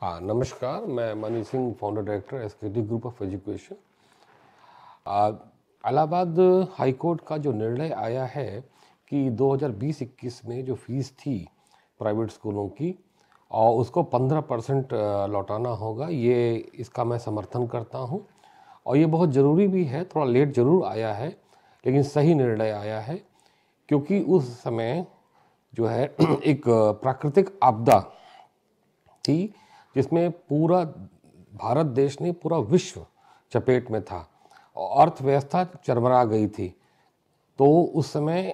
हाँ नमस्कार मैं Mani Singh founder director S K D group of education Allahabad high court का जो निर्णय आया है कि 2020-21 में जो फीस थी प्राइवेट स्कूलों की और उसको 15 परसेंट लौटाना होगा ये इसका मैं समर्थन करता हूँ और ये बहुत ज़रूरी भी है थोड़ा लेट ज़रूर आया है लेकिन सही निर्णय आया है क्योंकि उस समय जो है एक प्राकृतिक आपदा थी जिसमें पूरा भारत देश ने पूरा विश्व चपेट में था और अर्थव्यवस्था चरमरा गई थी तो उस समय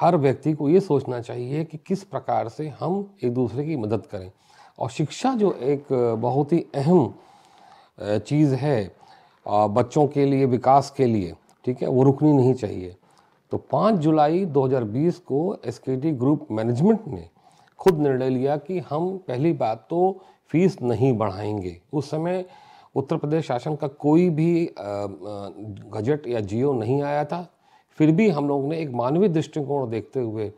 हर व्यक्ति को ये सोचना चाहिए कि किस प्रकार से हम एक दूसरे की मदद करें और शिक्षा जो एक बहुत ही अहम चीज़ है बच्चों के लिए विकास के लिए ठीक है वो रुकनी नहीं चाहिए तो 5 जुलाई 2020 को एस ग्रुप मैनेजमेंट ने खुद निर्णय लिया कि हम पहली बात तो फीस नहीं बढ़ाएंगे उस समय उत्तर प्रदेश शासन का कोई भी गजट या जियो नहीं आया था फिर भी हम लोगों ने एक मानवीय दृष्टिकोण देखते हुए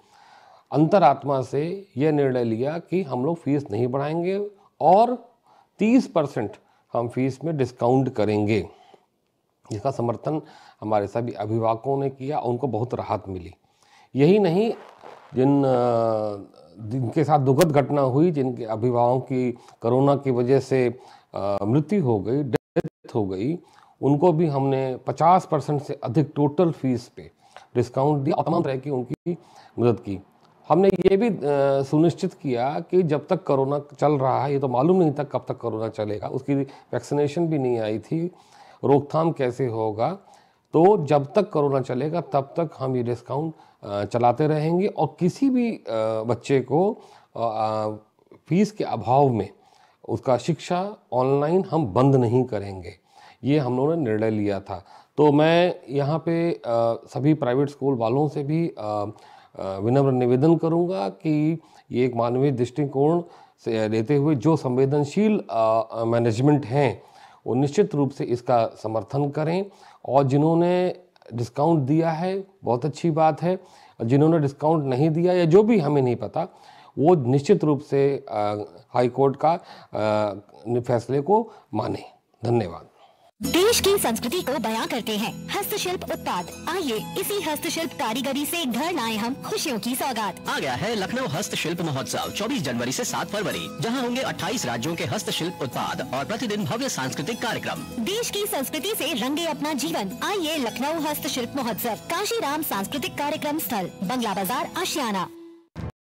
अंतरात्मा से यह निर्णय लिया कि हम लोग फीस नहीं बढ़ाएंगे और 30 परसेंट हम फीस में डिस्काउंट करेंगे जिसका समर्थन हमारे सभी अभिभावकों ने किया उनको बहुत राहत मिली यही नहीं जिन जिनके साथ दुखद घटना हुई जिनके अभिभावकों की कोरोना की वजह से मृत्यु हो गई डेथ हो गई उनको भी हमने 50 परसेंट से अधिक टोटल फीस पे डिस्काउंट दिया तमाम तरह की उनकी मदद की हमने ये भी सुनिश्चित किया कि जब तक कोरोना चल रहा है ये तो मालूम नहीं था कब तक कोरोना चलेगा उसकी वैक्सीनेशन भी नहीं आई थी रोकथाम कैसे होगा तो जब तक कोरोना चलेगा तब तक हम ये डिस्काउंट चलाते रहेंगे और किसी भी बच्चे को फीस के अभाव में उसका शिक्षा ऑनलाइन हम बंद नहीं करेंगे ये हम लोगों ने निर्णय लिया था तो मैं यहाँ पे सभी प्राइवेट स्कूल वालों से भी विनम्र निवेदन करूँगा कि ये एक मानवीय दृष्टिकोण से लेते हुए जो संवेदनशील मैनेजमेंट हैं वो निश्चित रूप से इसका समर्थन करें और जिन्होंने डिस्काउंट दिया है बहुत अच्छी बात है जिन्होंने डिस्काउंट नहीं दिया या जो भी हमें नहीं पता वो निश्चित रूप से हाईकोर्ट का फैसले को माने धन्यवाद देश की संस्कृति को बयां करते हैं हस्तशिल्प उत्पाद आइए इसी हस्तशिल्प कारीगरी से घर लाए हम खुशियों की सौगात आ गया है लखनऊ हस्तशिल्प महोत्सव 24 जनवरी से 7 फरवरी जहां होंगे 28 राज्यों के हस्तशिल्प उत्पाद और प्रतिदिन भव्य सांस्कृतिक कार्यक्रम देश की संस्कृति से रंगे अपना जीवन आइए लखनऊ हस्तशिल्प महोत्सव काशी सांस्कृतिक कार्यक्रम स्थल बंगला बाजार आशियाना